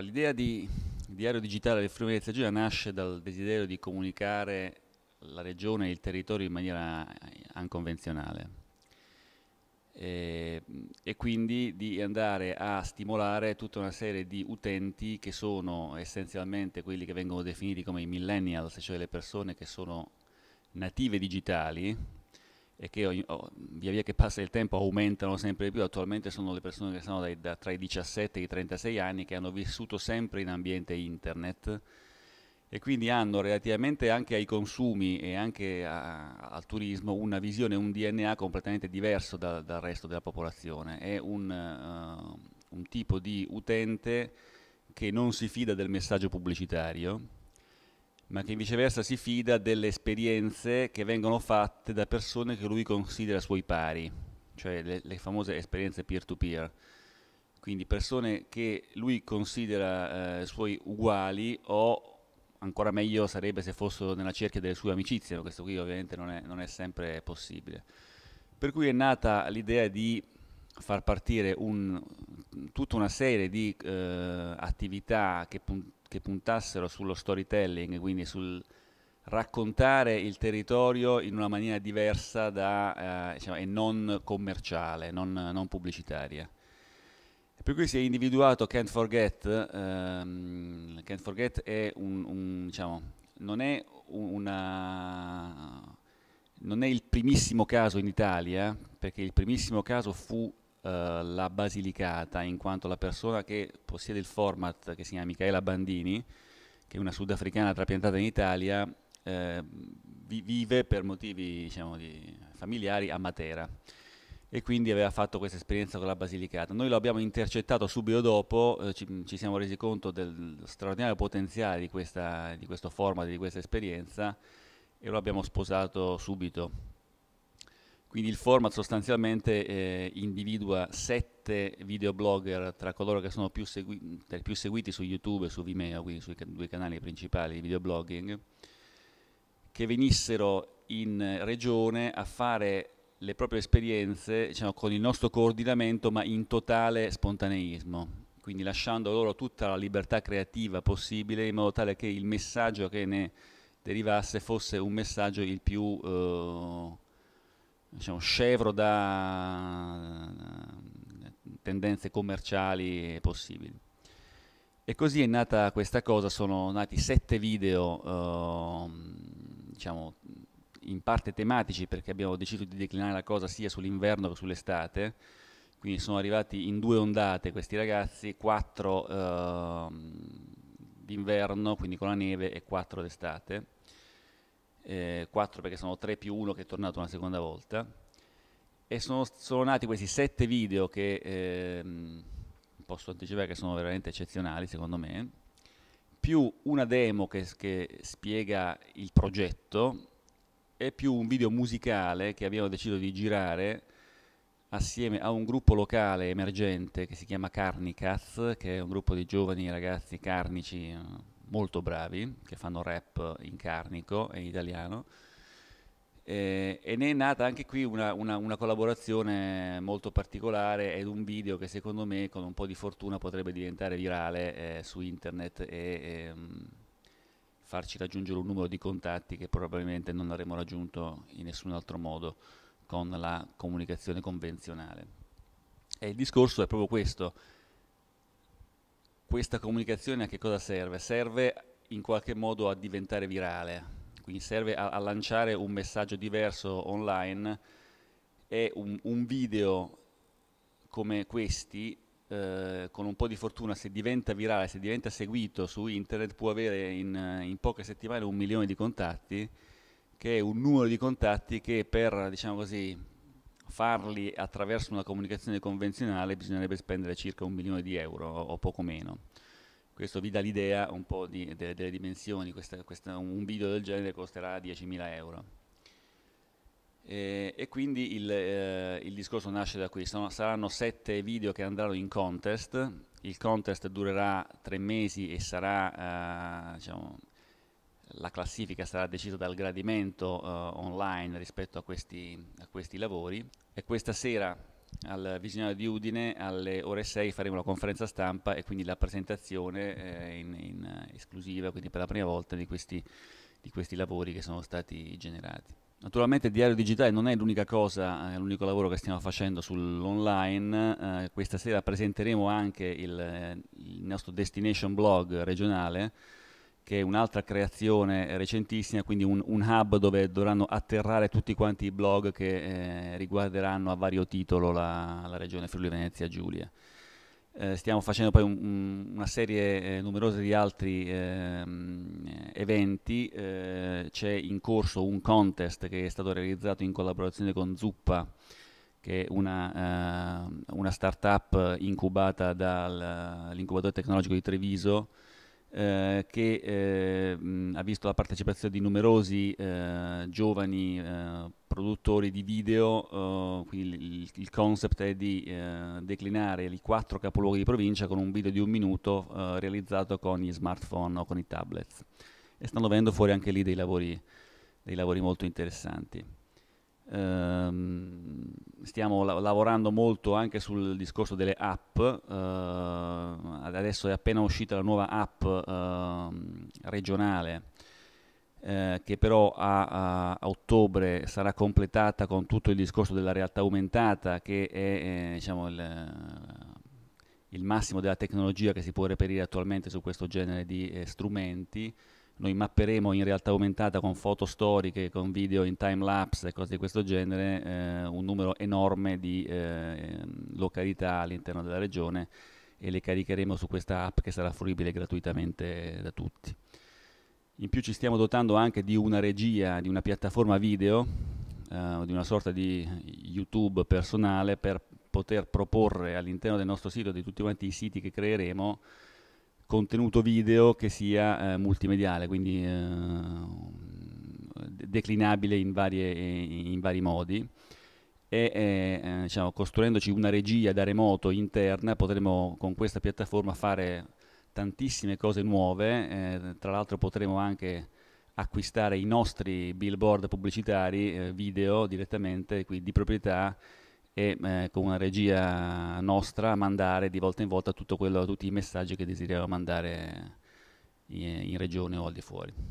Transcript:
L'idea di diario digitale del Friuli Venezia Giulia nasce dal desiderio di comunicare la regione e il territorio in maniera anconvenzionale eh, e, e, quindi di andare a stimolare tutta una serie di utenti che sono essenzialmente quelli che vengono definiti come i millennials, cioè le persone che sono native digitali e che ogni, oh, via via che passa il tempo aumentano sempre di più, attualmente sono le persone che sono dai, da, tra i 17 e i 36 anni che hanno vissuto sempre in ambiente internet e quindi hanno relativamente anche ai consumi e anche a, al turismo una visione, un DNA completamente diverso da, dal resto della popolazione, è un, uh, un tipo di utente che non si fida del messaggio pubblicitario ma che viceversa si fida delle esperienze che vengono fatte da persone che lui considera suoi pari, cioè le, le famose esperienze peer-to-peer. Quindi persone che lui considera eh, suoi uguali o ancora meglio sarebbe se fossero nella cerchia delle sue amicizie, ma questo qui ovviamente non è, non è sempre possibile. Per cui è nata l'idea di far partire un, tutta una serie di eh, attività che puntano che puntassero sullo storytelling, quindi sul raccontare il territorio in una maniera diversa da, eh, diciamo, e non commerciale, non, non, pubblicitaria. Per cui si è individuato Can't Forget, ehm, Can't Forget è un, un, diciamo, non è una, non è il primissimo caso in Italia, perché il primissimo caso fu eh, la Basilicata, in quanto la persona che possiede il format, che si chiama Michaela Bandini, che è una sudafricana trapiantata in Italia, eh, vi vive per motivi diciamo, di familiari a Matera e quindi aveva fatto questa esperienza con la Basilicata. Noi l'abbiamo intercettato subito dopo, eh, ci, ci, siamo resi conto del straordinario potenziale di, questa, di questo format, di questa esperienza e lo abbiamo sposato subito. Quindi il format sostanzialmente eh, individua sette videoblogger tra coloro che sono più, segui- più, seguiti su YouTube e su Vimeo, quindi sui can- due canali principali di videoblogging, che venissero in regione a fare le proprie esperienze diciamo, con il nostro coordinamento ma in totale spontaneismo, quindi lasciando loro tutta la libertà creativa possibile in modo tale che il messaggio che ne derivasse fosse un messaggio il più... Eh, diciamo, scevro da eh, tendenze commerciali possibili. E così è nata questa cosa, sono nati sette video, eh, diciamo, in parte tematici perché abbiamo deciso di declinare la cosa sia sull'inverno che sull'estate, quindi sono arrivati in due ondate questi ragazzi, quattro eh, d'inverno, quindi con la neve, e quattro d'estate 4 eh, perché sono 3 più 1 che è tornato una seconda volta, e sono, sono nati questi 7 video che eh, posso anticipare che sono veramente eccezionali secondo me, più una demo che, che spiega il progetto e più un video musicale che abbiamo deciso di girare assieme a un gruppo locale emergente che si chiama Carnicaz, che è un gruppo di giovani ragazzi carnici molto bravi, che fanno rap in carnico e in italiano. Eh, e ne è nata anche qui una, una, una, collaborazione molto particolare ed un video che secondo me con un po' di fortuna potrebbe diventare virale eh, su internet e ehm, farci raggiungere un numero di contatti che probabilmente non avremmo raggiunto in nessun altro modo con la comunicazione convenzionale. E il discorso è proprio questo, questa comunicazione a che cosa serve? Serve in qualche modo a diventare virale, quindi serve a, a lanciare un messaggio diverso online e un, un video come questi, eh, con un po' di fortuna, se diventa virale, se diventa seguito su internet, può avere in, in poche settimane un milione di contatti, che è un numero di contatti che per, diciamo così, farli attraverso una comunicazione convenzionale bisognerebbe spendere circa un milione di euro o poco meno. Questo vi dà l'idea un po' di, de, delle dimensioni, questa, questa, un video del genere costerà 10.000 euro. E, e quindi il, eh, il, discorso nasce da qui, Sono, saranno sette video che andranno in contest, il contest durerà tre mesi e sarà eh, diciamo, la classifica sarà decisa dal gradimento eh, online rispetto a questi, a questi lavori e questa sera al visionario di Udine alle ore 6 faremo la conferenza stampa e quindi la presentazione eh, in, in, eh, esclusiva, quindi per la prima volta, di questi, di questi, lavori che sono stati generati. Naturalmente il diario digitale non è l'unica cosa, è eh, l'unico lavoro che stiamo facendo sull'online, eh, questa sera presenteremo anche il, il nostro destination blog regionale che è un'altra creazione recentissima, quindi un, un, hub dove dovranno atterrare tutti quanti i blog che eh, riguarderanno a vario titolo la, la regione Friuli Venezia Giulia. Eh, stiamo facendo poi un, un, una serie eh, numerosa di altri ehm, eventi, eh, c'è in corso un contest che è stato realizzato in collaborazione con Zuppa, che è una, ehm, una start-up incubata dall'incubatore tecnologico di Treviso, eh, che eh, mh, ha visto la partecipazione di numerosi eh, giovani eh, produttori di video, eh, quindi il, il, concept è di eh, declinare i quattro capoluoghi di provincia con un video di un minuto realizzato con gli smartphone o con i tablet e stanno venendo fuori anche lì dei lavori, dei lavori molto interessanti. Um, stiamo la- lavorando molto anche sul discorso delle app, eh, adesso è appena uscita la nuova app eh, regionale eh, che però a, a, ottobre sarà completata con tutto il discorso della realtà aumentata che è eh, diciamo, il, il, massimo della tecnologia che si può reperire attualmente su questo genere di eh, strumenti noi mapperemo in realtà aumentata con foto storiche, con video in time lapse e cose di questo genere, eh, un numero enorme di eh, località all'interno della regione e le caricheremo su questa app che sarà fruibile gratuitamente da tutti. In più ci stiamo dotando anche di una regia, di una piattaforma video, eh, di una sorta di YouTube personale per poter proporre all'interno del nostro sito, di tutti quanti i siti che creeremo, contenuto video che sia eh, multimediale, quindi eh, declinabile in, varie, eh, in, vari modi e eh, eh, diciamo, costruendoci una regia da remoto interna potremo con questa piattaforma fare tantissime cose nuove, eh, tra l'altro potremo anche acquistare i nostri billboard pubblicitari eh, video direttamente qui, di proprietà e eh, con una regia nostra mandare di volta in volta quello, tutti i messaggi che desideriamo mandare eh, in, in regione o al di fuori.